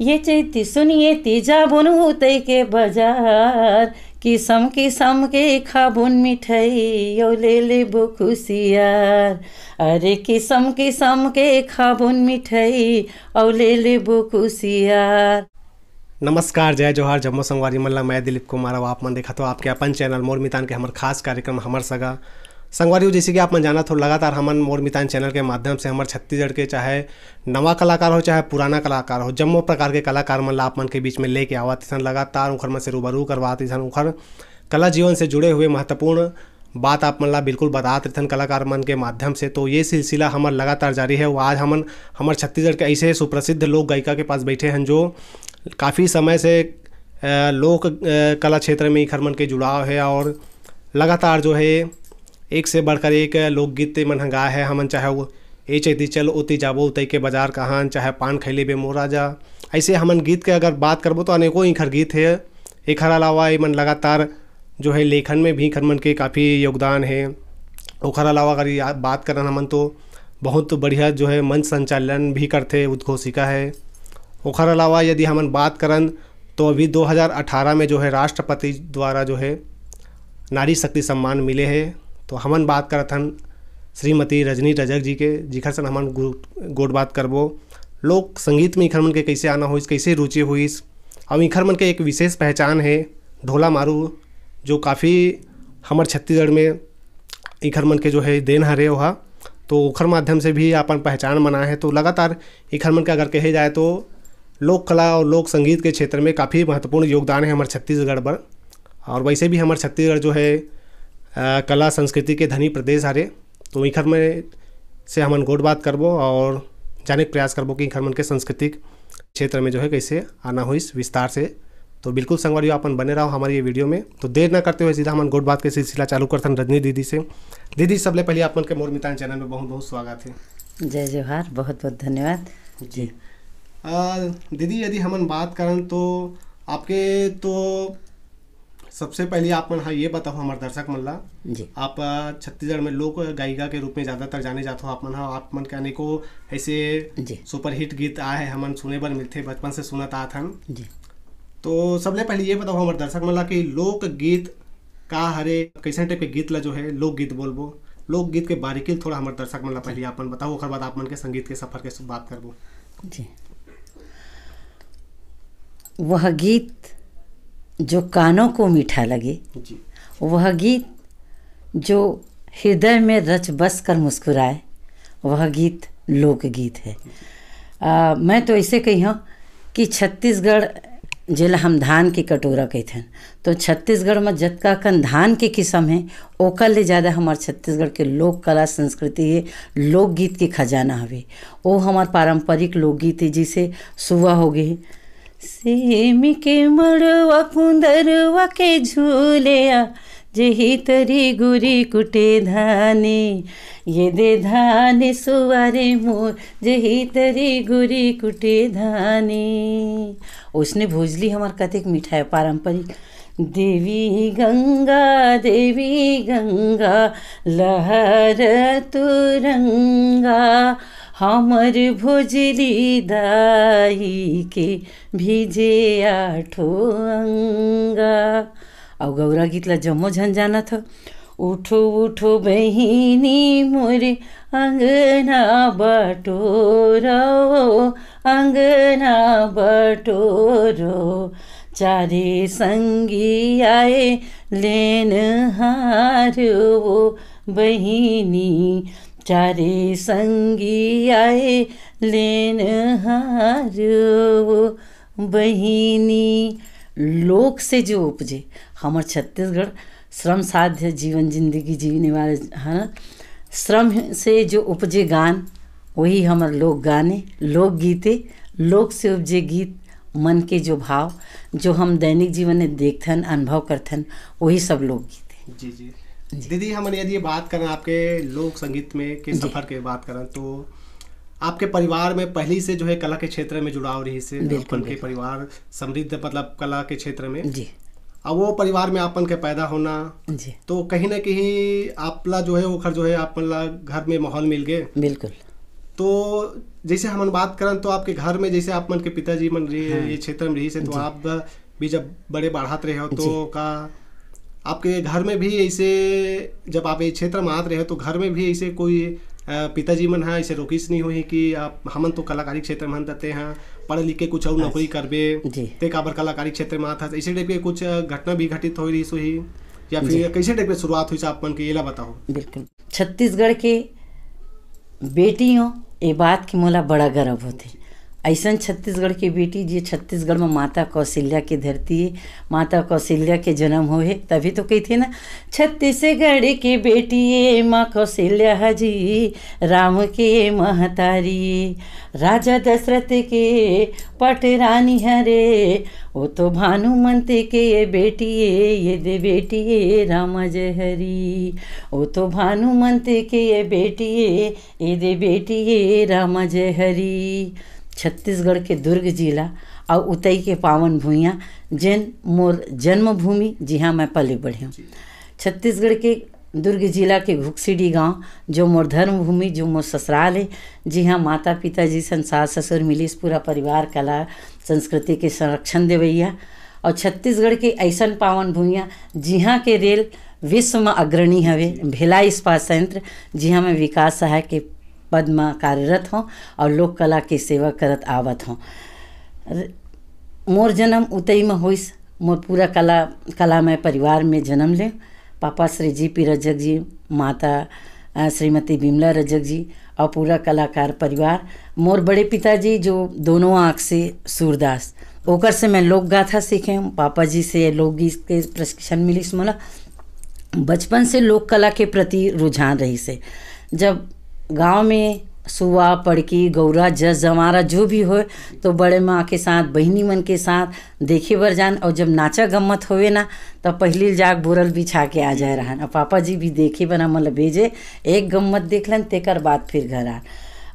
ये चैती सुनिए तीजा बुन उतै के बाजार किसम किसम के खाबुन मिठाई यो ले लेबो खुशियार अरे किसम किसम के खाबुन मिठाई औ ले लेबो खुशियार नमस्कार जय जोहार जम्मू संगवारी मल्ला मैं दिलीप कुमार आप मन देखा तो आपके अपन चैनल मोर मितान के हमार खास कार्यक्रम हमार सगा संगवारी जैसे कि आप मन जाना थोड़ा लगातार हमन मोर मितान चैनल के माध्यम से हमारे छत्तीसगढ़ के चाहे नवा कलाकार हो चाहे पुराना कलाकार हो जम्मो प्रकार के कलाकार मन ला आप मन के बीच में लेके आवाते सन लगातार उखर मन से रूबरू करवाते सन उखर कला जीवन से जुड़े हुए महत्वपूर्ण बात आप मन ला बिल्कुल बताते थे कलाकार मन के माध्यम से तो ये सिलसिला हमार लगातार जारी है आज हमन हमारे छत्तीसगढ़ के ऐसे सुप्रसिद्ध लोक गायिका के पास बैठे हैं जो काफ़ी समय से लोक कला क्षेत्र में इखर मन के जुड़ाव है और लगातार जो है एक से बढ़कर एक लोकगीत मन गाए है हमन चाहे वो ए चैती चल ओती जाबो उतई के बाजार कहाँ चाहे पान खैली बे मोरा जा ऐसे हमन गीत के अगर बात करबो तो अनेकों इखर गीत है इखर अलावा ये मन लगातार जो है लेखन में भी खन मन के काफ़ी योगदान है ओखर अलावा अगर बात करन हमन तो बहुत बढ़िया जो है मंच संचालन भी करते उद्घोषिका है ओखर अलावा यदि हमन बात करन तो अभी 2018 में जो है राष्ट्रपति द्वारा जो है नारी शक्ति सम्मान मिले है तो हमन बात कर थन श्रीमती रजनी रजक जी के जिखर सन हमन गोट बात करबो लोक संगीत में इखर मन के कैसे आना होइस कैसे रुचि हुईस और इखर मन के एक विशेष पहचान है ढोला मारू जो काफ़ी हमार छत्तीसगढ़ में इखर मन के जो है देन हरे वह तो उखर माध्यम से भी अपन पहचान बना है तो लगातार इखर मन के अगर कहे जाए तो लोक कला और लोक संगीत के क्षेत्र में काफ़ी महत्वपूर्ण योगदान है हमारे छत्तीसगढ़ पर और वैसे भी हमारे छत्तीसगढ़ जो है कला संस्कृति के धनी प्रदेश हरे तो इखर में से हमन गोट बात करबो और जाने के प्रयास करबो कि इखर मन के सांस्कृतिक क्षेत्र में जो है कैसे आना हो इस विस्तार से तो बिल्कुल संगवारी अपन बने रहो हमारी ये वीडियो में तो देर ना करते हुए सीधा हमन गोट बात के सिलसिला चालू करथन रजनी दीदी से दीदी सबले पहले अपन के मोर मितान चैनल में बहुत बहुत स्वागत है जय जोहार बहुत बहुत धन्यवाद जी दीदी यदि हमन बात करें तो आपके तो सबसे पहले आप मन हाँ ये बताओ हमारे दर्शक मन ला आप छत्तीसगढ़ में लोक गायिका के रूप में ज़्यादातर जाने जाते हो आप मन हाँ आप मन के अनेको ऐसे सुपरहिट गीत आए हैं हमन सुने पर मिलते बचपन से सुनत आत हन तो सबसे पहले ये बताओ हमारे दर्शक मन ला कि लोक गीत का हरे कैसे टाइप के गीत ला जो है लोक गीत बोलबो लोक गीत के बारीकी थोड़ा हमारे दर्शक मन ला पहले आप मन बताओ ओकर बाद आप मन के संगीत के सफर के बात करबो जी वह गीत जो कानों को मीठा लगे वह गीत जो हृदय में रच बस कर मुस्कुराए वह गीत लोकगीत है आ, मैं तो ऐसे कही हूँ कि छत्तीसगढ़ जिला हम धान की कटोरा कहते हैं तो छत्तीसगढ़ में जतका कन धान के किस्म है ओकर ले ज़्यादा हमार छत्तीसगढ़ के लोक कला संस्कृति है लोकगीत के खजाना हवे वो हमार पारंपरिक लोकगीत है जिसे सुबह हो गए सेम के मड़ुआ कुंदरुआ के झूलिया जही तरी गुरी कुटे धाने ये दे धाने सुवारे मोर जही तरी गुरी कुटे धाने उसने ली हमार कतिक मीठा है पारंपरिक देवी गंगा देवी गंगा लहर तुरंगा हमर भोजली दाई के भिजे आठो अङ्गा औ गौरा गीतलाई जम्मो झन्झान थो उठो उठो बहिनी मोरे अङ्गना र अङ्गना र चारे सङ्गी आए लेन हारो बहिनी चारे संगी आए लेन हार बहिनी लोक से जो उपजे हमार छत्तीसगढ़ श्रम साध्य जीवन जिंदगी जीने वाले है हाँ, ना श्रम से जो उपजे गान वही हमार लोक गाने लोक गीते लोक से उपजे गीत मन के जो भाव जो हम दैनिक जीवन में देखते अनुभव करथन वही सब लोकगीत गीते जी जी दीदी हम यदि बात करें आपके लोक संगीत में के सफर के बात करें तो आपके परिवार में पहले से जो है कला के क्षेत्र में जुड़ाव रही से के परिवार समृद्ध मतलब कला के क्षेत्र में जी अब वो परिवार में आपन के पैदा होना जी तो कहीं ना कहीं आपला जो है वो घर जो है आपला घर में माहौल मिल गए बिल्कुल तो जैसे हम बात करें तो आपके घर में जैसे आप मन के पिताजी मन रही हाँ। ये क्षेत्र में रही से तो आप भी जब बड़े बढ़ाते रहे हो तो का आपके घर में भी ऐसे जब आप ये क्षेत्र में आते रहे तो घर में भी ऐसे कोई पिताजी मन है हाँ, ऐसे रोकिस नहीं हुई कि आप हमन तो कलाकारी क्षेत्र में देते हैं पढ़ लिख के कुछ और नौकरी बे ते तो काबर कलाकारी क्षेत्र में आता ऐसे टाइप के कुछ घटना भी घटित हो रही सुही या फिर कैसे टाइप की शुरुआत हुई आप मन के ये बताओ बिल्कुल छत्तीसगढ़ के बेटियों ये बात की मोला बड़ा गर्व होती ऐसा छत्तीसगढ़ की बेटी जी छत्तीसगढ़ में माता कौशल्या की धरती है माता कौशल्या के जन्म हुए तभी तो कही थी ना छत्तीसगढ़ के बेटी ये माँ कौशल्या हजी राम के महतारी राजा दशरथ के पट रानी हरे वो तो भानुमंत के ये बेटी ये ये दे बेटी ये रामा जय हरी वो तो भानुमंत के ये बेटी ये ये दे बेटी ये रामा जय हरी छत्तीसगढ़ के दुर्ग जिला और उतई के पावन भूया जिन मोर जन्मभूमि जिहाँ मैं पले बढ़े हूँ छत्तीसगढ़ के दुर्ग जिला के घुकसीडी गांव जो मोर धर्मभूमि जो मोर ससुराल है जी हाँ माता पिता जी संसार ससुर मिलिस पूरा परिवार कला संस्कृति के संरक्षण देवैया और छत्तीसगढ़ के ऐसा पावन भूइया जिहाँ के रेल विश्व में अग्रणी हवे भिला इस्पात संयंत्र जिहाँ में विकास सहाय के पद में कार्यरत हों और लोक कला के सेवा करत आवत हों मोर जन्म उतई में होइस मोर पूरा कला कला में परिवार में जन्म ले पापा श्री जी पी रजक जी माता श्रीमती बिमला रजक जी और पूरा कलाकार परिवार मोर बड़े पिताजी जो दोनों आँख से सूरदास ओकर से मैं लोक गाथा सीखे पापा जी से लोकगीत के प्रशिक्षण मिली मोला बचपन से लोक कला के प्रति रुझान रही से जब गांव में सुबह पड़की गौरा जस जमारा जो भी हो तो बड़े माँ के साथ बहनी मन के साथ देखे बर जान और जब नाचा गम्मत होवे ना तो पहले जाग बोरल बिछा के आ जाए रहन और पापा जी भी देखे बना मतलब भेजे एक गम्मत देख लन तेकर बाद फिर घर आन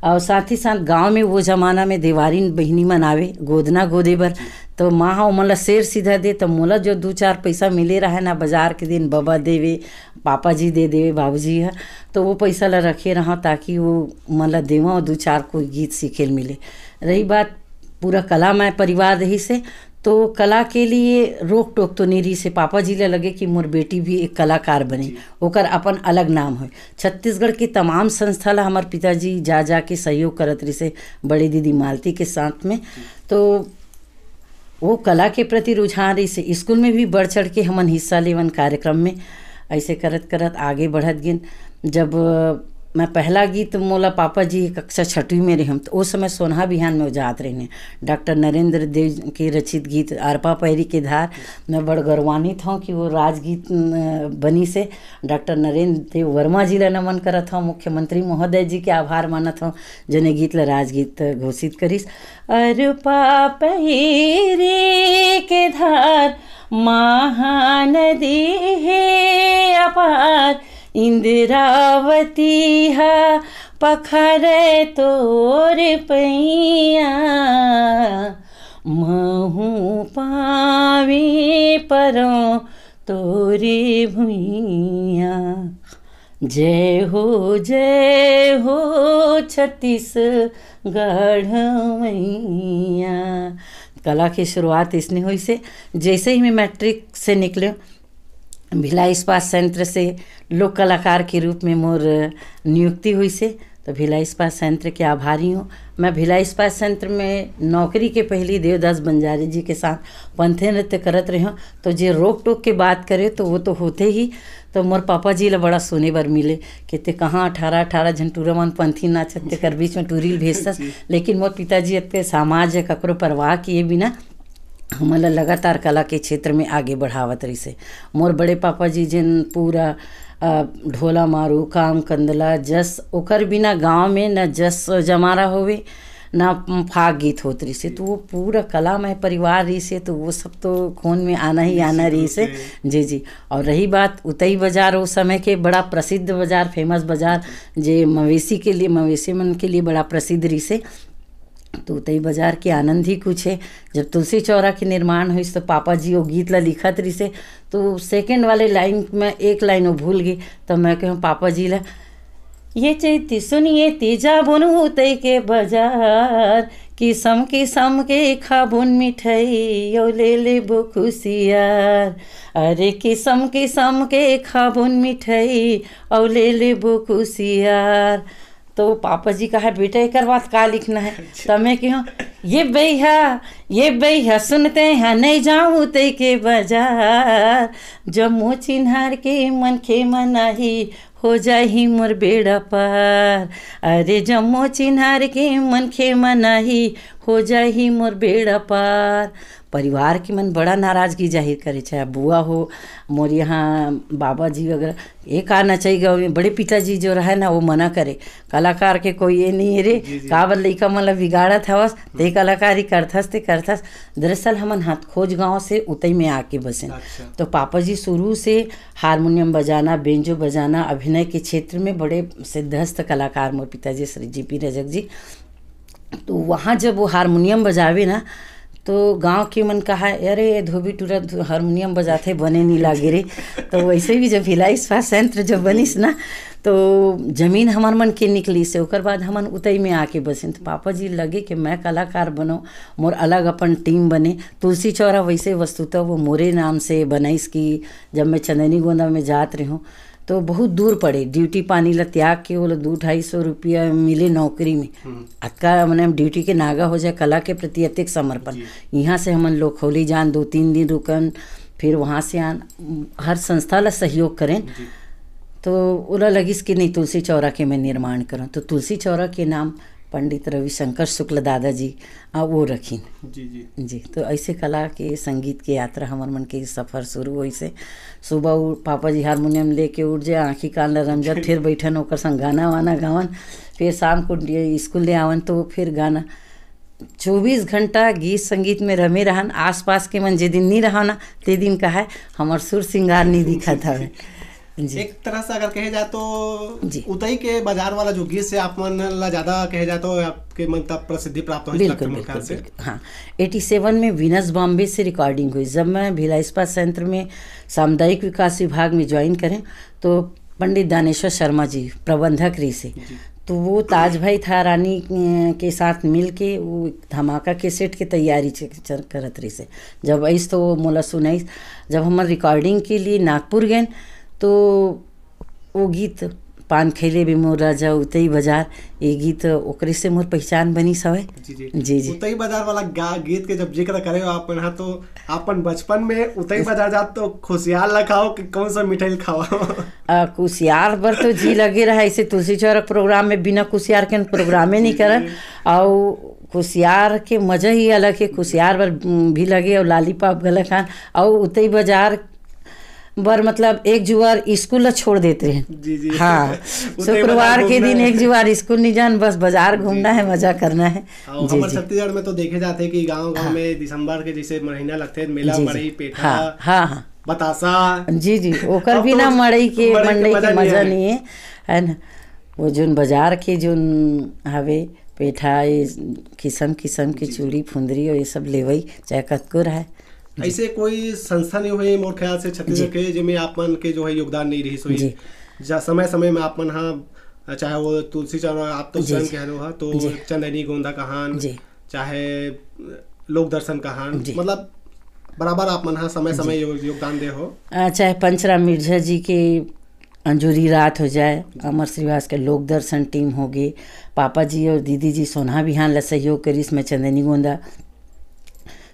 और साथ ही साथ गांव में वो ज़माना में देवारी बहनी मनावे गोदना गोदे पर तो माँ हाँ मोला शेर सीधा दे तो मोला जो दो चार पैसा मिले रहा ना बाजार के दिन बाबा देवे पापा जी दे देवे बाबू जी है तो वो पैसा ला रखे रहा ताकि वो मतलब देवा और दो चार कोई गीत सीखे मिले रही बात पूरा कला मैं परिवार रही से तो कला के लिए रोक टोक तो नहीं रही से पापा जी ले लगे कि मोर बेटी भी एक कलाकार बने ओकर अपन अलग नाम हो छत्तीसगढ़ के तमाम संस्था ला हमारे पिताजी जा जा के सहयोग करत रही से बड़ी दीदी मालती के साथ में तो वो कला के प्रति रुझान रही से स्कूल में भी बढ़ चढ़ के हमन हिस्सा लेवन कार्यक्रम में ऐसे करत करत आगे बढ़त गिन जब मैं पहला गीत मोला पापा जी कक्षा छठवीं में रही हम तो उस समय सोनहा बिहान में जात रही डॉक्टर नरेंद्र देव के रचित गीत अरपा पैरी के धार मैं बड़ गौरवान्वित हूँ कि वो राजगीत बनी से डॉक्टर नरेंद्र देव वर्मा जी ला नमन करत हूँ मुख्यमंत्री महोदय जी के आभार मानत हूँ जने गीत ला राजगीत घोषित करीस अरपा पैरी के धार महानदी है अपार इंदिरावती हा पखरे तोर पैया महू पावी परो तोरी भुइया जय हो जय हो छत्तीसगढ़ मैया कला की शुरुआत इसने हुई से जैसे ही मैं मैट्रिक से निकले भिलाई इस्पात संयंत्र से लोक कलाकार के रूप में मोर नियुक्ति हुई से तो भिलाई इस्पात संयंत्र के आभारी हूँ मैं भिलाई इस्पात संयंत्र में नौकरी के पहले देवदास बंजारे जी के साथ पंथे नृत्य करत रही हूँ तो जो रोक टोक के बात करें तो वो तो होते ही तो मोर पापा जी ला बड़ा सोने बर मिले कहते कहाँ अठारह अठारह झन टूरा मन पंथी नाचत कर बीच में टूरिल भेजता लेकिन मोर पिताजी अत्य समाज है ककरो परवाह किए बिना हमला लगातार कला के क्षेत्र में आगे बढ़ावत रही से मोर बड़े पापा जी जिन पूरा ढोला मारू काम कंदला जस ओकर बिना गांव में न जस जमारा होवे ना फाग गीत होत रही से तो वो पूरा कला में परिवार रही से तो वो सब तो खून में आना ही आना रही से जी जी और रही बात उतई बाज़ार उस समय के बड़ा प्रसिद्ध बाज़ार फेमस बाज़ार जे मवेशी के लिए मवेशी मन के लिए बड़ा प्रसिद्ध रही से तो तई बाजार के आनंद ही कुछ है जब तुलसी चौरा के निर्माण हुई तो पापा जी वो गीत ला लिखत रही से तो सेकेंड वाले लाइन में एक लाइन वो भूल गई तो मैं कहूँ पापा जी ला ये चैती सुनिए तीजा बुनू तय के बाजार किसम किसम के खाबुन मिठाई यो ले ले बो खुशियार अरे किसम किसम के खाबुन मिठाई औ ले ले बो खुशियार तो पापा जी कहा बेटा एक बात का लिखना है अच्छा। तो मैं क्यों ये बैया ये बैया सुनते हैं नहीं जाऊँ ते के बाजार जम्मू चिन्हार के मन खे मनाही हो जा मोर बेड़ा पार अरे जम्मू चिन्हार के मन खे मनाही हो जा मोर बेड़ा पार परिवार के मन बड़ा नाराजगी जाहिर करे चाहे बुआ हो मोर यहाँ जी वगैरह ये कहना चाहिए गाँव में बड़े पिताजी जो रहे ना वो मना करे कलाकार के कोई ये नहीं है रे काबर लइका मन ला था बस ते कलाकारी करथस ते करथस दरअसल हमन हाथ खोज गाँव से उतई में आके बसे अच्छा। तो पापा जी शुरू से हारमोनियम बजाना बेंजो बजाना अभिनय के क्षेत्र में बड़े सिद्धस्त कलाकार मोर पिताजी श्री जी पी रजक जी तो वहाँ जब वो हारमोनियम बजावे ना तो गांव के मन कहा अरे ये धोबी टूरत तो हारमोनियम बजाते बने नहीं लागे रे तो वैसे भी जब हिला इस्पात संयंत्र जब बनीस ना तो जमीन हमार मन के निकली से ओकर बाद हमन उतई में आके बसिन तो पापा जी लगे कि मैं कलाकार बनो मोर अलग अपन टीम बने तुलसी चौरा वैसे वस्तुतः वो मोरे नाम से बनाइस की जब मैं चंदनी गोंदा में जात रही हूँ तो बहुत दूर पड़े ड्यूटी पानी ला त्याग के बोले दो ढाई सौ रुपया मिले नौकरी में हम्म। अतका मैंने ड्यूटी के नागा हो जाए कला के प्रति अतिक समर्पण यहाँ से हमन लोग खोली जान दो तीन दिन रुकन फिर वहाँ से आन हर संस्था ला सहयोग करें तो ओला लगी कि नहीं तुलसी चौरा के मैं निर्माण करूँ तो तुलसी चौरा के नाम पंडित रविशंकर शुक्ल दादाजी वो रखी जी जी जी तो ऐसे कला के संगीत के यात्रा हमार मन के सफ़र शुरू हुई से सुबह पापा जी हारमोनियम लेके उठ जाए आँखी कान रमजत फिर बैठन होकर संग गाना वाना गावन फिर शाम को स्कूल ले आवन तो फिर गाना चौबीस घंटा गीत संगीत में रमे रहन आसपास के मन जे दिन नहीं रहना ते दिन का है हमार सुर सिंगार नहीं दिखा था हाँ एक तरह से अगर कहे जाए तो उतई के बाजार वाला जो गीत से आप मन ला ज्यादा कहे जाए तो आपके मन तक प्रसिद्धि प्राप्त हुई बिल्कुल बिल्कुल, बिल्कुल हाँ एटी सेवन में विनस बॉम्बे से रिकॉर्डिंग हुई जब मैं भिला इस्पात संयंत्र में सामुदायिक विकास विभाग में ज्वाइन करें तो पंडित दानेश्वर शर्मा जी प्रबंधक री से तो वो ताज भाई था रानी अं, के साथ मिल के वो धमाका के सेट की तैयारी करत रही से जब ऐस तो मोला सुनाई जब हम रिकॉर्डिंग के लिए नागपुर गए तो वो गीत पान खेले भी मोर राजा उतई बाजार ये गीत ओकरे से मोर पहचान बनी सवे जी जी जी जी उतई बाजार वाला गा गीत के जब जिक्र करे आप हाँ तो अपन बचपन में उतई बाजार जात तो खुशियार ला खाओ कि कौन सा मिठाई खाओ कुशियार पर तो जी लगे रहा ऐसे तुलसी चौरक प्रोग्राम में बिना कुशियार के प्रोग्रामे नहीं करन और खुशियार के मजा ही अलग है खुशियार पर भी लगे और लाली पाप गलत खान और उतई बाजार बर मतलब एक जुआर स्कूल छोड़ देते हैं जी जी हाँ शुक्रवार के दिन एक जुआर स्कूल नहीं जान बस बाजार घूमना है मजा करना है हाँ, छत्तीसगढ़ में तो देखे जाते हैं कि गांव गांव हाँ। में दिसंबर के जैसे महीना लगते हैं मेला मड़ई पेठा हाँ, हाँ हाँ बतासा जी जी ओकर तो ना मड़ई के मंडई के मजा नहीं है है ना वो जो बाजार के जो हवे पेठा किस्म किस्म के चूड़ी फुंदरी और ये सब लेवई चाहे कतकुर है ऐसे कोई संस्था नहीं हुई मोर ख्याल से छत्तीसगढ़ के जिनमें आप मन के जो है योगदान नहीं रही सोई जा समय समय में आप मन हाँ चाहे वो तुलसी चरण आप तो चरण कह रहे हो हाँ, तो चंदनी गोंदा कहान चाहे लोक दर्शन कहान मतलब बराबर आप मन हाँ समय समय योगदान दे हो चाहे पंचराम मिर्जा जी के अंजूरी रात हो जाए अमर श्रीवास के लोक दर्शन टीम होगी पापा जी और दीदी जी सोना बिहान ला सहयोग करी इसमें चंदनी गोंदा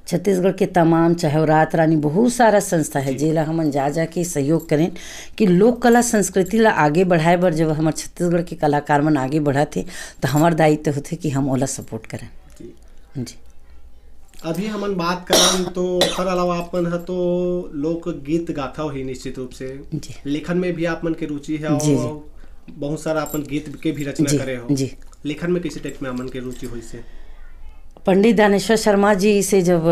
छत्तीसगढ़ के तमाम चाहे वो रात रानी बहुत सारा संस्था है जेला हमन जा जा के सहयोग करें कि लोक कला संस्कृति ला आगे बढ़ाए बर जब हमारे छत्तीसगढ़ के कलाकार मन आगे बढ़ाते तो हमारे दायित्व होते कि हम ओला सपोर्ट करें जी अभी हमन बात करें तो हर अलावा आप है तो लोक गीत गाथा ही निश्चित रूप से लेखन में भी आप के रुचि है और बहुत सारा अपन गीत के भी रचना करे हो लेखन में किसी टाइप में अमन के रुचि हुई से पंडित दानेश्वर शर्मा जी से जब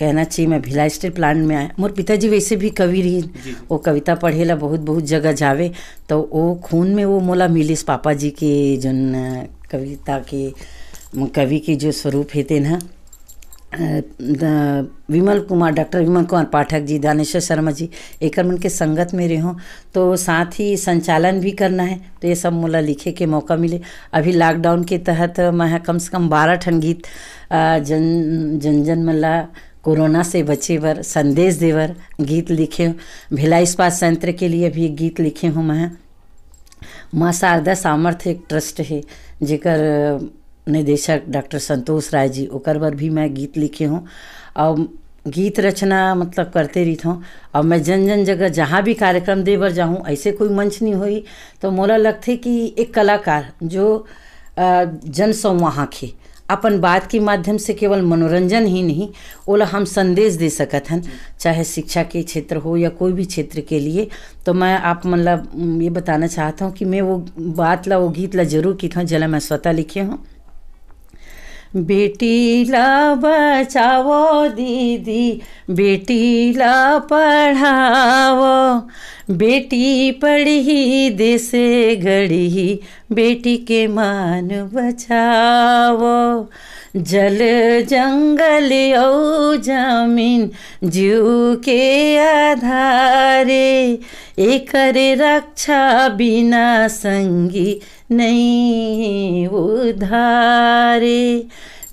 कहना चाहिए मैं भिला स्टील प्लांट में आया मोर पिताजी वैसे भी कवि रही वो कविता पढ़े ला बहुत बहुत जगह जावे तो वो खून में वो मोला मिलिस पापा जी के जो कविता के कवि के जो स्वरूप है तेना विमल कुमार डॉक्टर विमल कुमार पाठक जी दानेश्वर शर्मा जी एक मन के संगत में रहूँ तो साथ ही संचालन भी करना है तो ये सब मुला लिखे के मौका मिले अभी लॉकडाउन के तहत मैं कम से कम बारह ठन गीत जन जन जन मल्ला कोरोना से बचे बर संदेश देवर गीत लिखे भिलाई इस्पात संयंत्र के लिए भी गीत लिखे हूँ मैं माँ शारदा सामर्थ्य एक ट्रस्ट है जेकर निदेशक डॉक्टर संतोष राय जी ओकर पर भी मैं गीत लिखे हूँ और गीत रचना मतलब करते रही हूँ और मैं जन जन जगह जहाँ भी कार्यक्रम दे बर जाऊँ ऐसे कोई मंच नहीं हुई तो मोला लगते कि एक कलाकार जो जन वहाँ के अपन बात के माध्यम से केवल मनोरंजन ही नहीं ओला हम संदेश दे सकत हन चाहे शिक्षा के क्षेत्र हो या कोई भी क्षेत्र के लिए तो मैं आप मतलब ये बताना चाहता हूँ कि मैं वो बात ला वो गीत ला जरूर की था जला मैं स्वतः लिखे हूँ बेटी ला बचाओ दीदी बेटी ला पढ़ाओ बेटी पढ़ी दिस घड़ी बेटी के मान बचाओ जल जंगल औ जमीन जीव के आधारे एक रक्षा बिना संगी नहीं उधारे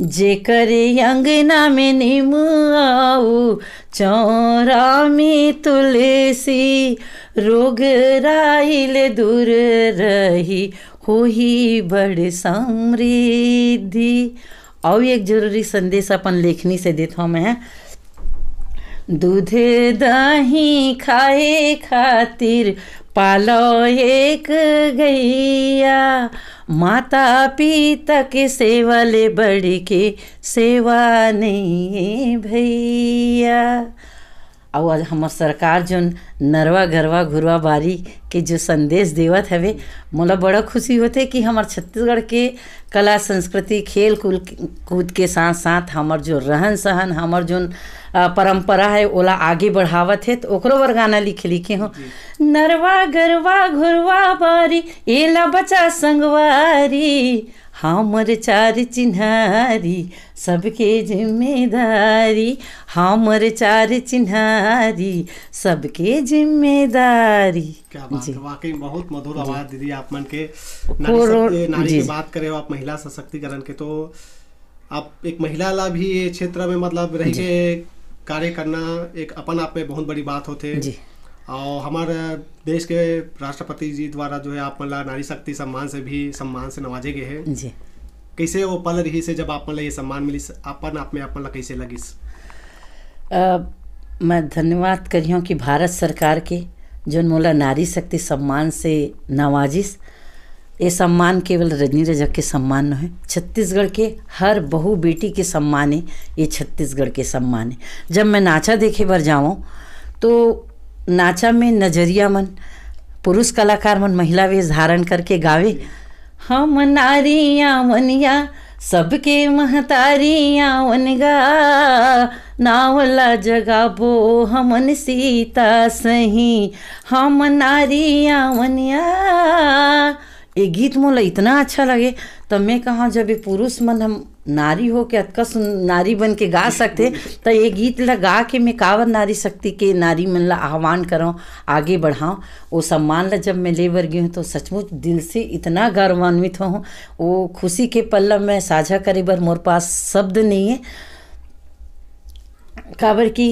जेकर अंगना में निमुआऊ चौरा में तुलसी रोग राइल दूर रही हो ही बड़ समृद्धि और एक जरूरी संदेश अपन लेखनी से देता हूँ मैं दूध दही खाए खातिर पालो एक गैया माता पिता के सेवा ले बड़ी के सेवा नहीं भैया और हमार सरकार जो नरवा गरवा घुरवा बारी के जो संदेश देवत हवे मोला बड़ा खुशी होते कि हमार छत्तीसगढ़ के कला संस्कृति खेल कूद कूद के साथ साथ हमार जो रहन सहन हमार जो परंपरा है ओला आगे बढ़ावत है तो ओकरो गाना लिखे लिखे हो नरवा गरवा घुरवा बारी एला बचा संगवारी हमर चार चिन्हारी सबके जिम्मेदारी हमर चार चिन्हारी सबके जिम्मेदारी वाकई बहुत मधुर आवाज दीदी आप मन के नारी, नारी की बात करे हो आप महिला सशक्तिकरण के तो आप एक महिला ला भी क्षेत्र में मतलब रह के कार्य करना एक अपन आप में बहुत बड़ी बात होते जी और हमारे देश के राष्ट्रपति जी द्वारा जो है आप मतलब नारी शक्ति सम्मान से भी सम्मान से नवाजे गए हैं जी कैसे वो पल रही से जब आप मतलब ये सम्मान मिली अपन आप में आप मतलब कैसे लगी मैं धन्यवाद करी हूँ कि भारत सरकार के जो मोला नारी शक्ति सम्मान से नवाजिस ये सम्मान केवल रजनी रजक के सम्मान न है छत्तीसगढ़ के हर बहु बेटी के सम्मान है ये छत्तीसगढ़ के सम्मान है जब मैं नाचा देखे पर जाऊँ तो नाचा में नजरिया मन पुरुष कलाकार मन महिला वेश धारण करके गावे हम नारिया मनिया सबके महतारिया वनगा नावला जगाबो हमन सीता सही हम नारिया वनिया ये गीत मोला इतना अच्छा लगे तो मैं कहा जब ये पुरुष मन हम नारी हो के सुन नारी बन के गा सकते तो ये गीत ला गा के मैं कावर नारी शक्ति के नारी मन ला आह्वान कराऊँ आगे बढ़ाऊँ वो सम्मान ला जब मैं ले बर गई हूँ तो सचमुच दिल से इतना गौरवान्वित हूँ वो खुशी के पल मैं साझा करे बर मोर पास शब्द नहीं है काबर की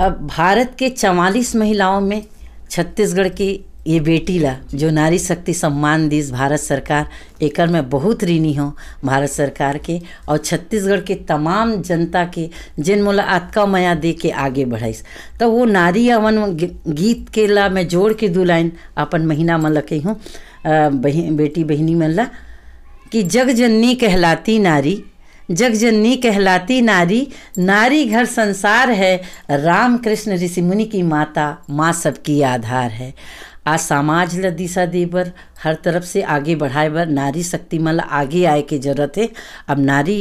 अब भारत के चवालीस महिलाओं में छत्तीसगढ़ की ये बेटी ला जो नारी शक्ति सम्मान दिस भारत सरकार एकर में बहुत ऋणी हूँ भारत सरकार के और छत्तीसगढ़ के तमाम जनता के जिन मोला आतका मया दे के आगे बढ़ाई तो वो नारी अवन गीत के ला मैं जोड़ के दू लाइन अपन महीना में लगे हूँ बहन बेटी बहनी मन ला कि जग जननी कहलाती नारी जग जननी कहलाती नारी नारी घर संसार है राम कृष्ण ऋषि मुनि की माता माँ सबकी आधार है आज समाज ल दिशा दे बर हर तरफ से आगे बढ़ाए बर नारी शक्ति मल आगे आए के जरूरत है अब नारी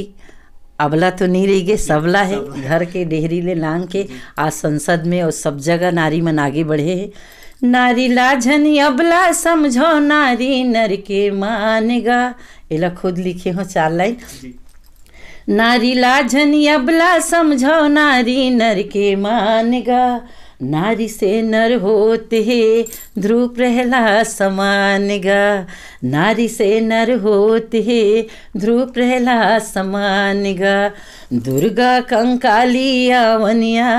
अबला तो नहीं रही गए सबला है घर के डेहरी ले लांग के आज संसद में और सब जगह नारी मन आगे बढ़े है नारी लाझनी अबला समझो नारी नर के मानेगा एला खुद लिखे हो चार लाइन नारी लाझनी अबला समझो नारी नर के मानेगा नारी से नर होते हैं ध्रुव प्रहला समान गा नारी से नर होते ध्रुव प्रहला समान गा दुर्गा कंकाली आवनिया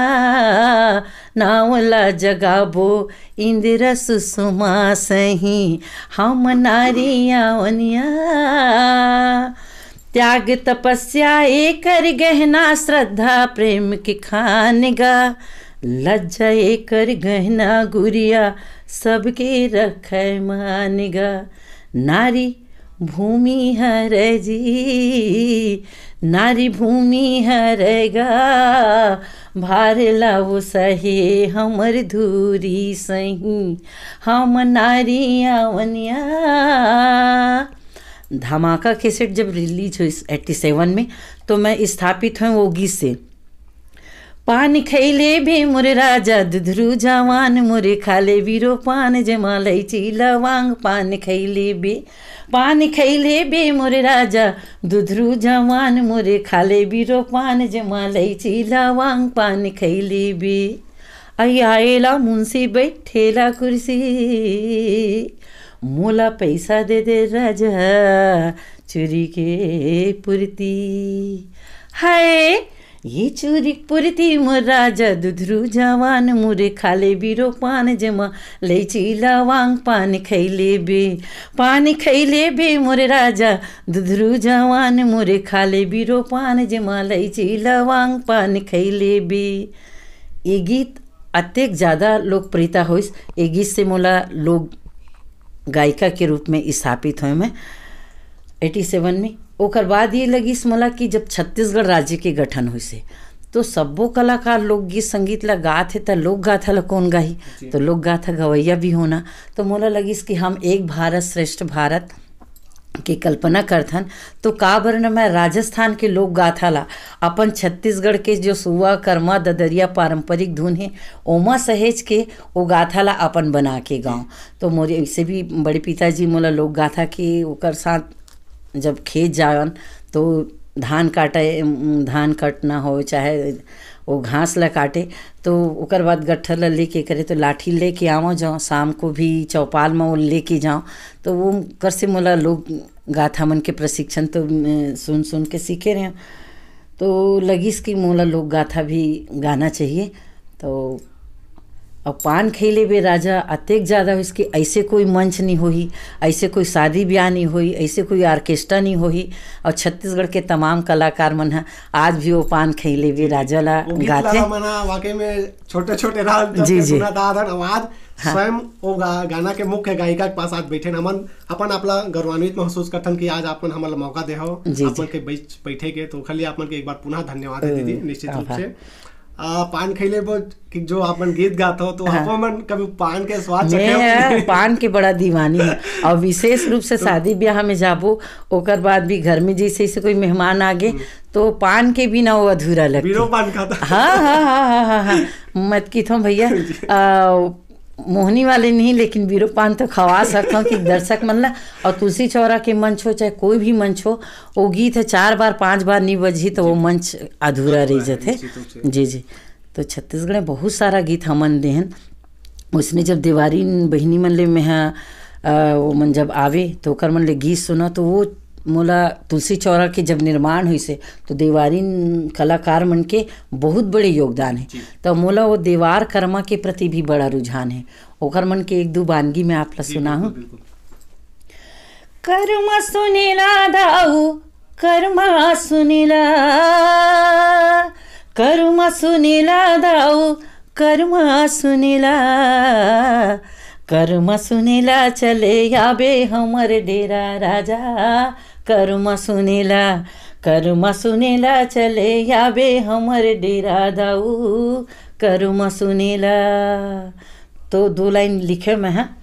नावला जगाबो इंद्र सुषमा सही हम नारी आवनिया त्याग तपस्या एक गहना श्रद्धा प्रेम के खानगा लज्जा कर गहना गुरिया सबके रख मानगा नारी भूमि हर जी नारी भूमि हरेगा भार लाओ सहे हमर धूरी सही हम नारी आवनिया धमाका कैसेट जब रिलीज हुई एट्टी सेवन में तो मैं स्थापित हूँ वो गीत से पान खैले मोर राजा दुधरू जवान मुरे खाले बीरो पान जमालाई वांग पान खैले बे पान खैले बे मोर राजा दुधरू जवान मोरे खाले बीरो पान जमालाई वांग पान खैले आई आएला मुन्सी बैठेला कुर्सी मोला पैसा दे दे राजा चुरी के पूर्ति हाय ये चुरिक पुरती मोर राजा दुधरू जवान मुरे खाले बीरो पान जमा चीला वांग पान खैले बे पान खैले बे मोरे राजा दुधरू जवान मुरे खाले बीरो पान जमा चीला वांग पान खैले बे ये गीत अत्येक ज़्यादा लोकप्रियता इस ये गीत से मोला लोग गायिका के रूप में स्थापित हुए मैं एटी सेवन में ओकर बाद ये लगिस मोला कि जब छत्तीसगढ़ राज्य के गठन हुई से तो सब्बो कलाकार लोकगीत संगीत ला गात तो लोक गाथा ला कौन गाही तो लोक गाथा गवैया भी होना तो मोला लगीस कि हम एक भारत श्रेष्ठ भारत के कल्पना करथन तो का बर न मैं राजस्थान के लोक गाथा ला अपन छत्तीसगढ़ के जो सुवा कर्मा ददरिया पारंपरिक धुन है ओमा सहेज के वो गाथा ला अपन बना के गाँव तो मोरे ऐसे भी बड़े पिताजी मोला लोक गाथा के ओकर साथ जब खेत जावन तो धान काटे धान कटना हो चाहे वो घास ला काटे तो उकर बाद गट्ठर ला लेके करे तो लाठी लेके आवा जाओ शाम को भी चौपाल में वो लेके जाओ तो वो कर से मोला लोग गाथा मन के प्रशिक्षण तो सुन सुन के सीखे रहे तो लगी कि मोला लोग गाथा भी गाना चाहिए तो और पान खेले बे राजा अतेक ज़्यादा हो इसकी ऐसे कोई मंच नहीं होही ऐसे कोई शादी ब्याह नहीं होही ऐसे कोई आर्केस्ट्रा नहीं होही और छत्तीसगढ़ के तमाम कलाकार मन है आज भी वो पान खेले बे राजा ला गाते वाकई में छोटे छोटे राज जी जी आवाज हाँ। स्वयं वो गा, गाना के मुख्य गायिका के पास आज बैठे हमन अपन अपना गौरवान्वित महसूस करथन कि आज अपन हमला मौका दे हो अपन के बैठे के तो खाली अपन के एक बार पुनः धन्यवाद दीदी हम्म। निश्चित रूप से आ, पान खैले कि जो अपन गीत गात हो तो हाँ। अपन कभी पान के स्वाद मैं पान के बड़ा दीवानी है और विशेष रूप से तो, शादी ब्याह में जाबो ओकर बाद भी घर में जैसे जैसे कोई मेहमान आ गए हम्म। तो पान के बिना वो अधूरा लगता पान खाता हाँ हाँ हाँ हाँ हाँ हाँ मत की थो तो भैया मोहनी वाले नहीं लेकिन बीरो पान तो खवा सकता हूँ कि दर्शक मन और तुलसी चौरा के मंच हो चाहे कोई भी मंच हो वो गीत है चार बार पांच बार नहीं बजी तो वो मंच अधूरा रह जाते तो जी जी तो छत्तीसगढ़ में बहुत सारा गीत हमन देहन उसने जब दीवारी बहिनी मन ले में वो मन जब आवे तो कर मन ले गीत सुना तो वो मोला तुलसी चौरा के जब निर्माण हुई से तो देवारी कलाकार मन के बहुत बड़े योगदान है तो मोला वो देवार कर्मा के प्रति भी बड़ा रुझान है ओकर मन के एक दो बानगी में आप सुना हूँ कर्म सुनिला दाऊ कर्मा सुनिला कर्म सुनिला दाऊ कर्मा सुनिला कर्म सुनिला चले आबे हमर डेरा राजा कर्म सुनेला कर्म सुनेला चले याबे हमर डेरा दाऊ करम सुनेला तो दो लाइन लिखे मैं है हाँ।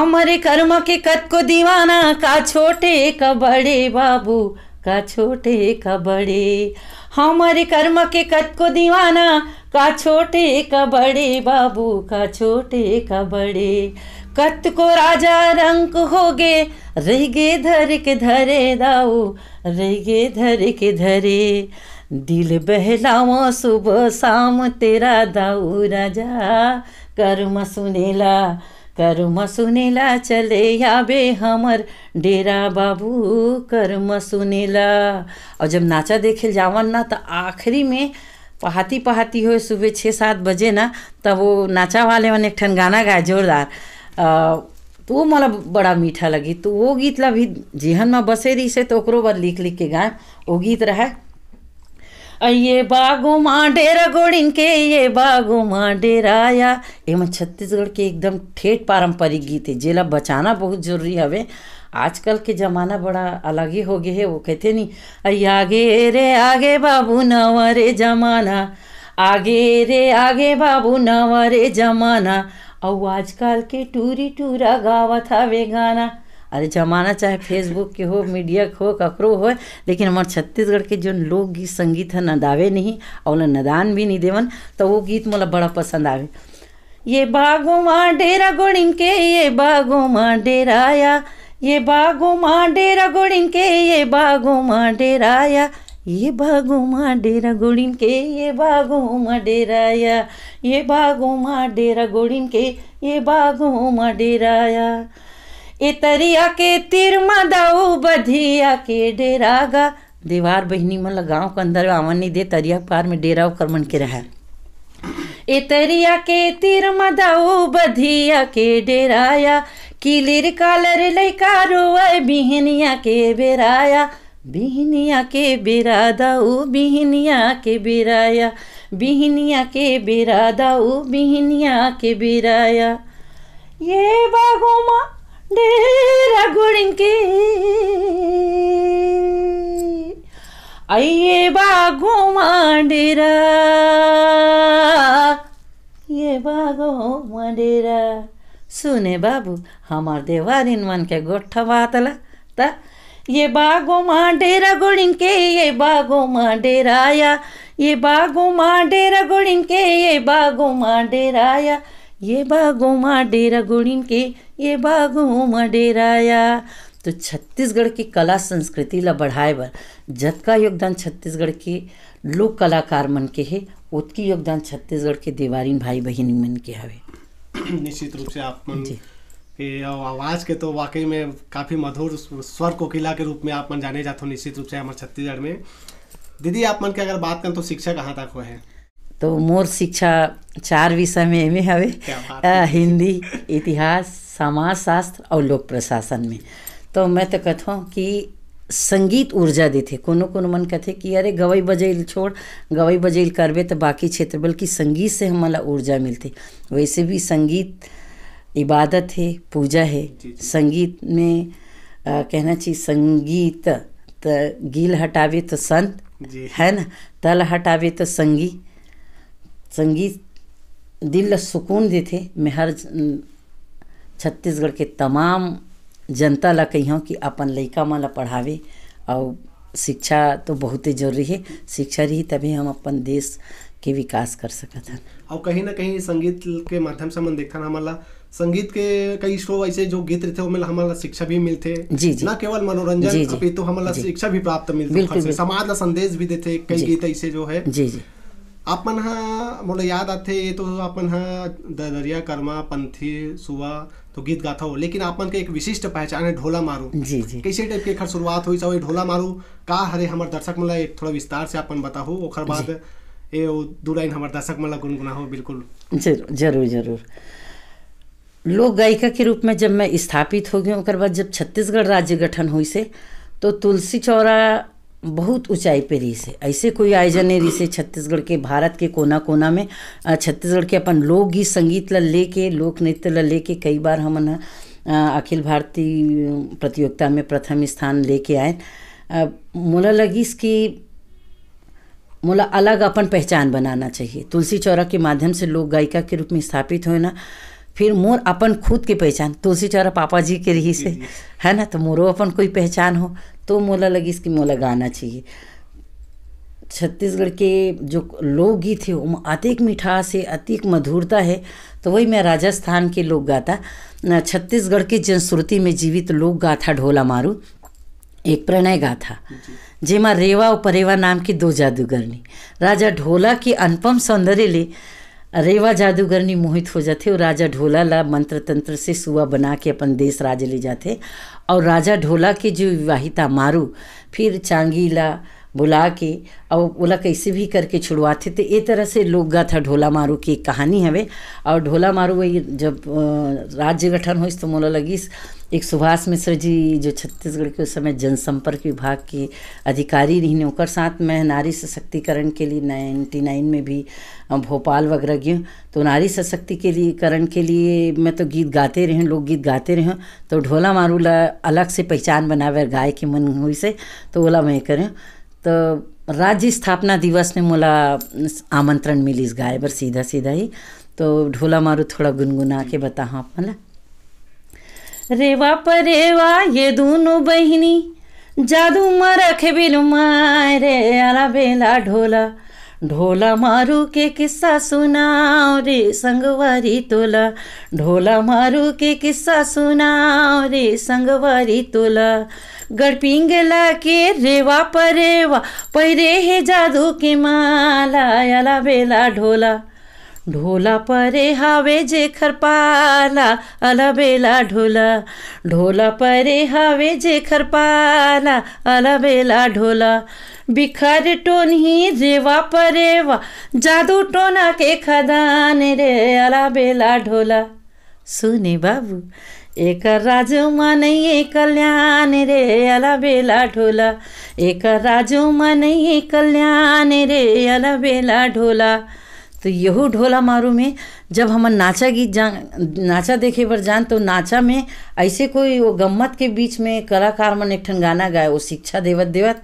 हमारे कर्म के कत को दीवाना का छोटे का बड़े बाबू का छोटे का बड़े हमारे कर्म के कत को दीवाना का छोटे का बड़े बाबू का छोटे का बड़े कत को राजा रंक गे रह गे धर के धरे दाऊ रह गे धर के धरे दिल बहलाओ सुबह शाम तेरा दाऊ राजा कर्म सुनेला कर्म सुनेला चले आबे हमर डेरा बाबू कर्म सुनेला और जब नाचा देखे जावन ना तो आखिरी में पहाती पहाती हो सुबह छः सात बजे ना तब वो नाचा वाले मन एक ठन गाना गाए जोरदार तो वो मलाई बड़ा मीठा लगी तो वो गीत ला भी जेहन में बसे रही से तो ओकरो लिख लिख के गाय वो गीत रहे ये बागो माँ डेरा गोड़िन के ये बागो माँ ये एम छत्तीसगढ़ के एकदम ठेठ पारंपरिक गीत है जेला बचाना बहुत जरूरी हवे आजकल के ज़माना बड़ा अलग ही हो गए है वो कहते नहीं अय आगे रे आगे बाबू नवरे जमाना आगे रे आगे बाबू नवरे जमाना और आजकल के टूरी टूरा गावत हवे गाना अरे जमाना चाहे फेसबुक के हो मीडिया के हो ककरो हो लेकिन हमार छत्तीसगढ़ के जो लोकगीत संगीत है नदावे नहीं और न नदान भी नहीं देवन तो वो गीत मोला बड़ा पसंद आवे ये बागो माँ डेरा गुड़िन के ये बागो माँ डेराया ये बागो माँ डेरा गुड़िन के ये बागो माँ डेराया ये बागों माँ डेरा गोड़िन के ये बागों माँ डेराया ये बागों माँ डेरा गोड़िन के ये बागों माँ डेराया ए तरिया के तिर मदाऊ बधिया के डेरागा दीवार बहनी मतलब लगाओ के अंदर आवन नहीं दे तरिया पार में डेरा कर मन के रहा ए तरिया के तिर मदाऊ बधिया के डेराया किलिर कालर लैकारो बिहनिया के बेराया बिहनिया के बेरा दाऊ बिहनिया के बिराया बिहनिया के बेरा दाऊ बिहनिया के बिराया ये बागोमा डेरा गुड़िन के आइए बागो डेरा ये बागो डेरा सुने बाबू हमार देवारिन मन के गोठा बातला ता ये बागो माँ डेरा गोड़िन के ये बागों माँ डेराया ये बागो माँ डेरा गोड़िन के ये बागों माँ डेराया ये बागो माँ डेरा गोड़िन के ये बागों माँ डेराया तो छत्तीसगढ़ की कला संस्कृति ला बढ़ाए बर जतका योगदान छत्तीसगढ़ के लोक कलाकार मन के है उतकी योगदान छत्तीसगढ़ के देवारीन भाई बहिनी मन के हवे निश्चित रूप से आप मन जी आवाज़ के तो वाकई में काफ़ी मधुर स्वर कोकिला के रूप में आप मन जाने जाते हो निश्चित रूप से हमारे छत्तीसगढ़ में दीदी आप मन के अगर बात करें तो शिक्षा कहाँ तक हुए हैं तो मोर शिक्षा चार विषय में एम हवे हिंदी इतिहास समाज शास्त्र और लोक प्रशासन में तो मैं तो कहता हूँ कि संगीत ऊर्जा देते कोनो कोनो मन कहते कि अरे गवई बजेल छोड़ गवई बजेल करबे तो बाकी क्षेत्र बल्कि संगीत से हमला ऊर्जा मिलती वैसे भी संगीत इबादत है पूजा है संगीत में आ, कहना चाहिए संगीत तो गील हटावे तो संत है ना तल हटावे तो संगी संगीत दिल सुकून देते मैं हर छत्तीसगढ़ के तमाम जनता ला कही कि अपन लइका मन ला पढ़ावे और शिक्षा तो बहुत ही जरूरी है शिक्षा रही तभी हम अपन देश के विकास कर सकत हन और कहीं ना कहीं संगीत के माध्यम से मन देखा हमारा संगीत के कई शो ऐसे जो गीत रहते हमें हमारा शिक्षा भी मिलते जी जी ना केवल मनोरंजन अभी तो हमारा शिक्षा भी प्राप्त मिलते समाज का संदेश भी देते कई गीत ऐसे जो है जी जी आप मन हाँ मोला मतलब याद आते ये तो अपन हाँ दरिया कर्मा पंथी सुवा तो गीत गाथा हो लेकिन आपन के एक विशिष्ट पहचान है ढोला मारू जी जी कैसे टाइप के खर शुरुआत हुई चाहे ढोला मारू का हरे हमारे दर्शक मतलब एक थोड़ा विस्तार से अपन बताओ ओखर बाद ये दो लाइन हमारे दर्शक मला मतलब गुनगुनाहो बिल्कुल जरूर जरूर जरूर लोक गायिका के रूप में जब मैं स्थापित हो गई और बाद जब छत्तीसगढ़ राज्य गठन हुई से तो तुलसी चौरा बहुत ऊंचाई पर रही से ऐसे कोई आयोजन नहीं रही से छत्तीसगढ़ के भारत के कोना कोना में छत्तीसगढ़ के अपन लोकगीत संगीत ला लेके लोक नृत्य ला लेके कई बार हम अखिल भारतीय प्रतियोगिता में प्रथम स्थान लेके आए मोला लगी कि मोला अलग अपन पहचान बनाना चाहिए तुलसी चौरा के माध्यम से लोक गायिका के रूप में स्थापित होना फिर मोर अपन खुद के पहचान तुलसी चौरा पापा जी के रही से है ना तो मोरो अपन कोई पहचान हो तो मोला लगी इसकी मोला गाना चाहिए छत्तीसगढ़ के जो लोकगीत है उनमें अतिक मिठास है अतिक मधुरता है तो वही मैं राजस्थान के लोक गाता छत्तीसगढ़ के जनश्रुति में जीवित लोक गाथा ढोला मारू एक प्रणय गाथा जेमा रेवा और परेवा नाम की दो जादूगरनी राजा ढोला की अनुपम सौंदर्य ले रेवा जादूगर ने मोहित हो जाते और राजा ढोला ला मंत्र तंत्र से सुबह बना के अपन देश राज ले जाते और राजा ढोला के जो विवाहिता मारू फिर चांगीला ला बुला के और ओला कैसे भी करके छुड़वाते थे ये तरह से लोग गाथा था ढोला मारू की एक कहानी हवे और ढोला मारू वही जब राज्य गठन हुई तो मोला लगीस एक सुभाष मिश्र जी जो छत्तीसगढ़ के उस समय जनसंपर्क विभाग के अधिकारी रही ओकर साथ मैं नारी सशक्तिकरण के लिए नाइन्टी नाइन में भी भोपाल वगैरह गई तो नारी सशक्ति के लिए करण के लिए मैं तो गीत गाते रहें लोग गीत गाते रहें तो ढोला मारू अलग से पहचान बनावे गाय के मन हुई से तो ओला मैं करें तो राज्य स्थापना दिवस में मोला आमंत्रण मिलीस गाय पर सीधा सीधा ही तो ढोला मारू थोड़ा गुनगुना के बता हाँ मला रेवा परेवा ये दोनों बहिनी जादू मर रख बिलुमाए रे आला बेला ढोला ढोला मारू के किस्सा सुनाओ रे संगवारी तोला ढोला मारू के किस्सा सुनाओ रे संगवारी तोला गड़पिंगला के रेवा परेवा पहरे हे जादू के माला अला बेला ढोला ढोला परे हावे जे खरपाला अला बेला ढोला ढोला परे हावे जे खरपाला अला बेला ढोला बिखर टोन ही रेवा परेवा जादू टोना के खदान रे अला बेला ढोला सुने बाबू एक राजुमा मन कल्याण रे अला बेला ढोला एक राजुमा मन कल्याण रे अला बेला ढोला तो यहू ढोला मारू में जब हम नाचा गीत जा नाचा देखे पर जान तो नाचा में ऐसे कोई वो गम्मत के बीच में कलाकार मन एक ठन गाना गाए वो शिक्षा देवत देवत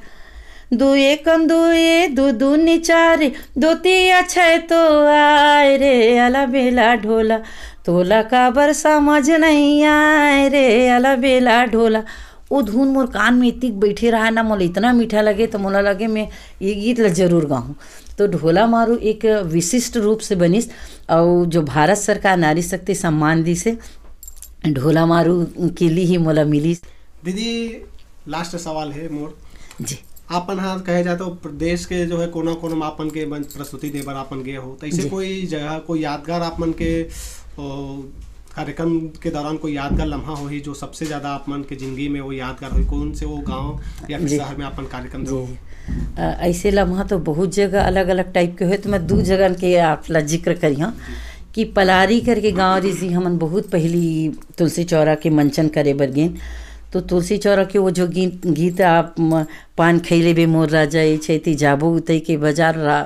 दो एकम दुए दो दूनी चार दो तिया छः तो आए रे अला बेला ढोला तोला काबर समझ नहीं आए रे अला बेला ढोला वो धुन मोर कान में इतनी बैठे रहा ना मोला इतना मीठा लगे तो मोला लगे मैं ये गीत ला जरूर गाऊँ तो ढोला मारू एक विशिष्ट रूप से बनिस और जो भारत सरकार नारी शक्ति सम्मान दी से ढोला मारू के लिए ही मोला मिली दीदी लास्ट सवाल है मोर जी आपन हाँ कहे जाए तो प्रदेश के जो है कोना कोना में आपन के प्रस्तुति दे पर आपन गए हो तो ऐसे कोई जगह कोई यादगार आपन के कार्यक्रम के दौरान कोई यादगार लम्हा हो ही जो सबसे ज़्यादा आपमन के ज़िंदगी में वो यादगार हो कौन से वो गांव या फिर शहर में आपन कार्यक्रम जी ऐसे लम्हा तो बहुत जगह अलग अलग टाइप के हुए तो मैं दो जगह के आप जिक्र करी हाँ कि पलारी करके गाँव रिजी हमन बहुत पहली तुलसी चौरा के मंचन करे बर गेन तो तुलसी चौरा के वो जो गीत गीत आप पान खैले भी मोर राजा ये छेती जाबू उत के बाजार रा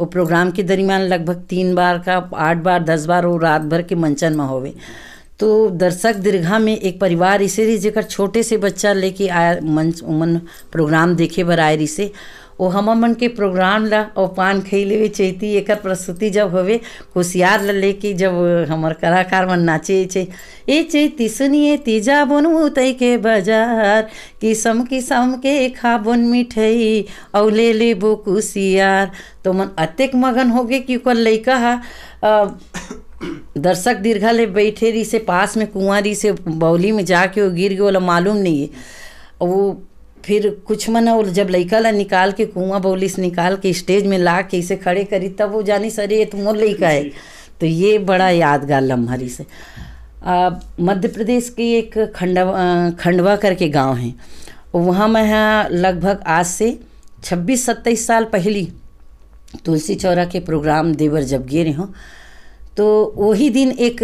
वो प्रोग्राम के दरमियान लगभग तीन बार का आठ बार दस बार वो रात भर के मंचन में होवे तो दर्शक दीर्घा में एक परिवार इसे रही जेकर छोटे से बच्चा लेके आया मंच उमन प्रोग्राम देखे बर आए रही से हम मन के प्रोग्राम ला और पान खाई लेवे चैती एक प्रस्तुति जब होवे होशियार ल लेके जब हमार कलाकार मन नाचे छे ए चैती सुनिए तीजा बोन तई के बाजार किसम किसम के खा बन मिठाई और ले बो कुशियार तो मन अतेक मगन हो गए कि लैका हा दर्शक दीर्घा ले बैठे रही से पास में कुआरी से बौली में जाके वो गिर गए वाला मालूम नहीं है वो फिर कुछ मन और जब लड़का ला निकाल के कुआं से निकाल के स्टेज में ला के इसे खड़े करी तब वो जानी सर ये तो मोर है तो ये बड़ा यादगार लम्हा से मध्य प्रदेश के एक खंडवा खंडवा करके गांव है वहाँ मैं लगभग आज से 26-27 साल पहली तुलसी चौरा के प्रोग्राम देवर जब गिरे हूँ तो वही दिन एक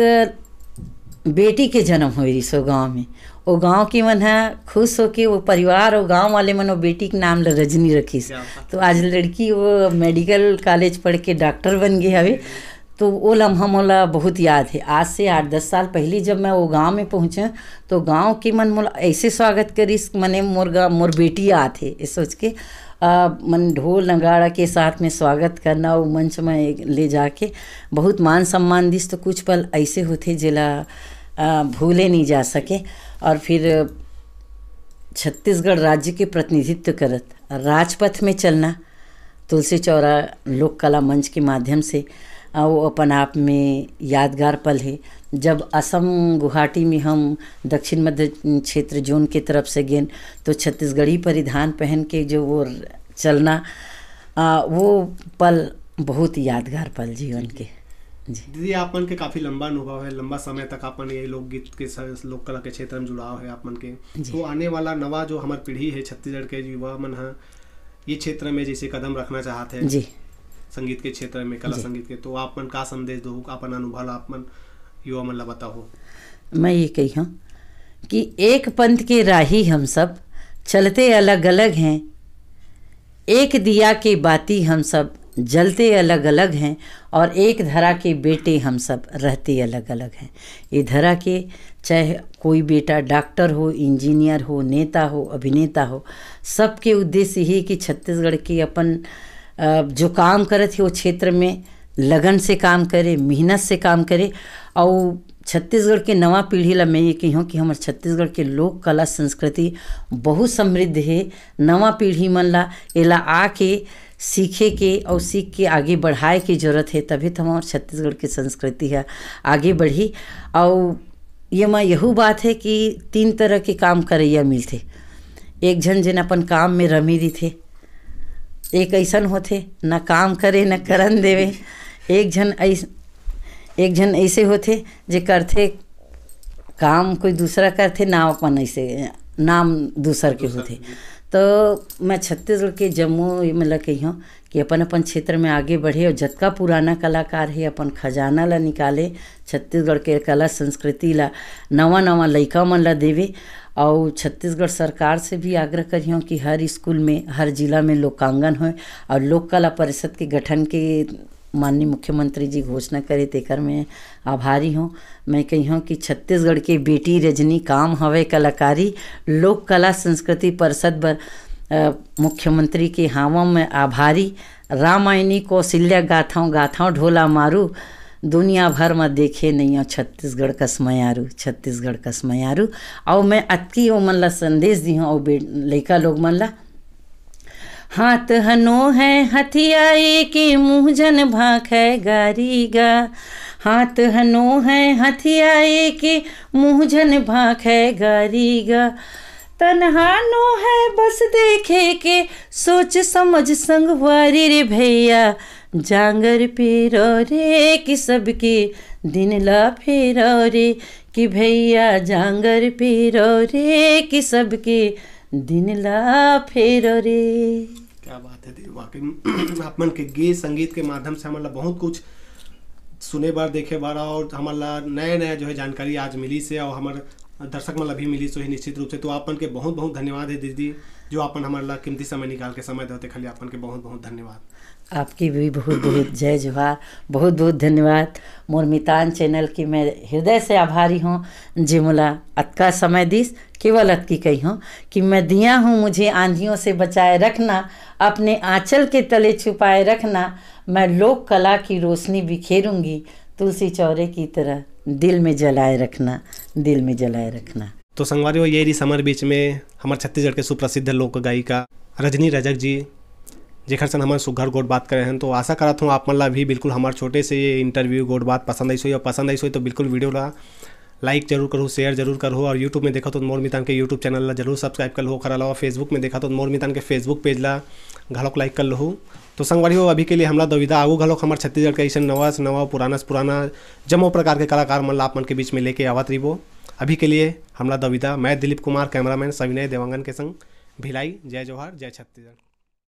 बेटी के जन्म रही सो गाँव में वो गाँव की मन है खुश हो के वो परिवार और गाँव वाले मन वो बेटी के नाम रजनी रखीस तो आज लड़की वो मेडिकल कॉलेज पढ़ के डॉक्टर बन गई हवे तो वो लम्हा मोला बहुत याद है आज से आठ दस साल पहले जब मैं वो गांव में पहुँचे तो गांव के मन मोला ऐसे स्वागत करीस मने मोर मोर बेटी आते ये सोच के आ, मन ढोल नगाड़ा के साथ में स्वागत करना वो मंच में ले जाके बहुत मान सम्मान दिस तो कुछ पल ऐसे होते जिला भूले नहीं जा सके और फिर छत्तीसगढ़ राज्य के प्रतिनिधित्व करत राजपथ में चलना तुलसी चौरा लोक कला मंच के माध्यम से वो अपन आप में यादगार पल है जब असम गुवाहाटी में हम दक्षिण मध्य क्षेत्र जोन की तरफ से गए तो छत्तीसगढ़ी परिधान पहन के जो वो चलना आ, वो पल बहुत यादगार पल जीवन के दीदी आप मन के काफ़ी लंबा अनुभव है लंबा समय तक आपमन ये लोकगीत के लोक कला के क्षेत्र में जुड़ाव है आप मन के तो आने वाला नवा जो हमारे पीढ़ी है छत्तीसगढ़ के युवा मन है ये क्षेत्र में जैसे कदम रखना चाहते हैं संगीत के क्षेत्र में कला संगीत के तो आप मन का संदेश दो अपन अनुभव आप मन युवा मन ला बताओ मैं ये कही हूँ कि एक पंथ के राही हम सब चलते अलग अलग हैं एक दिया की बाती हम सब जलते अलग अलग हैं और एक धरा के बेटे हम सब रहते अलग अलग हैं ये धरा के चाहे कोई बेटा डॉक्टर हो इंजीनियर हो नेता हो अभिनेता हो सबके उद्देश्य ही कि छत्तीसगढ़ की अपन जो काम करे थे वो क्षेत्र में लगन से काम करे मेहनत से काम करे और छत्तीसगढ़ के नवा पीढ़ी ला मैं ये कही हूँ कि हमारे छत्तीसगढ़ के लोक कला संस्कृति बहुत समृद्ध है नवा पीढ़ी मन ला एला आके सीखे के और सीख के आगे बढ़ाए की ज़रूरत है तभी तो हमारे छत्तीसगढ़ की संस्कृति है आगे बढ़ी और ये माँ यहू बात है कि तीन तरह के काम करैया मिलते एक झन जिन अपन काम में रमी दी थे एक ऐसा होते ना काम करे ना करण देवे एक झन ऐस एक झन ऐसे होते जे करते काम कोई दूसरा करते ना अपन ऐसे नाम दूसर के होते तो मैं छत्तीसगढ़ के जम्मू में लग कही हूँ कि अपन अपन क्षेत्र में आगे बढ़े और जतका पुराना कलाकार है अपन खजाना ला निकाले छत्तीसगढ़ के कला संस्कृति ला नवा नवा लड़का मन ला देवे और छत्तीसगढ़ सरकार से भी आग्रह करी हूँ कि हर स्कूल में हर जिला में लोकांगन हो और लोक कला परिषद के गठन के माननीय मुख्यमंत्री जी घोषणा करे तेकर मैं आभारी हूँ मैं कही हूँ कि छत्तीसगढ़ के बेटी रजनी काम हवे कलाकारी लोक कला संस्कृति परिषद पर मुख्यमंत्री के हावों में आभारी रामायणी कौशल्या गाथाओं गाथाओं ढोला मारू दुनिया भर में देखे नहीं हूँ छत्तीसगढ़ कस छत्तीसगढ़ कस मयारू और मैं अति वो मन ला संदेश दी हूँ और लड़का लोग मनला ला हाथ हनो है हथियाए के मुँह जन भाख है गारीगा हाथ हनो है हथियाए के मुँह जन भाख है गारीगा तनहा नो है बस देखे के सोच समझ संगवारी रे भैया जांगर फेर रे कि सबके दिन ला फेर रे कि भैया जांगर रो रे कि सबके दिन ला फेरो रे क्या बात है दी वाकई आप मन के गे संगीत के माध्यम से हमारा बहुत कुछ सुने बार देखे बार और हमारा नया नया जो है जानकारी आज मिली से और हमारे दर्शक मतलब भी मिली सो ही निश्चित रूप से तो आपन के बहुत बहुत धन्यवाद है दीदी जो आपन हमारे ला कीमती समय निकाल के समय देते खाली आपन के बहुत बहुत धन्यवाद आपकी भी बहुत बहुत जय जोहार बहुत बहुत धन्यवाद मोर मितान चैनल की मैं हृदय से आभारी हूँ जी मुला अतका समय दिस केवल अटकी गई हूँ कि मैं दिया हूँ मुझे आंधियों से बचाए रखना अपने आंचल के तले छुपाए रखना मैं लोक कला की रोशनी बिखेरूंगी तुलसी चौरे की तरह दिल में जलाए रखना दिल में जलाए रखना तो हो ये रही समर बीच में हमारे छत्तीसगढ़ के सुप्रसिद्ध लोक गायिका रजनी रजक जी जेखर सन हमारे सुघर गोट बात करे हैं तो आशा करा हूँ आप मन ला भी बिल्कुल हमारे छोटे से ये इंटरव्यू गोट बात पसंद आई सोई पसंद आई सोई तो बिल्कुल वीडियो ला लाइक जरूर करो शेयर जरूर करो और यूट्यूब में देखा तो मोर मितान के यूट्यूब चैनल ला जरूर सब्सक्राइब कर लो खर और फेसबुक में देखा तो मोर मितान के फेसबुक पेज ला घलोक लाइक कर लो तो संगवारी हो अभी के लिए हमला दुविधा आगू घलोक हमारे छत्तीसगढ़ के ऐसे नवा से नवा पुराना से पुराना जमो प्रकार के कलाकार मन ला मन के बीच में लेके आवत रिबो अभी के लिए हमला दुविधा मैं दिलीप कुमार कैमरामैन सविनय देवांगन के संग भिलाई जय जवाहर जय छत्तीसगढ़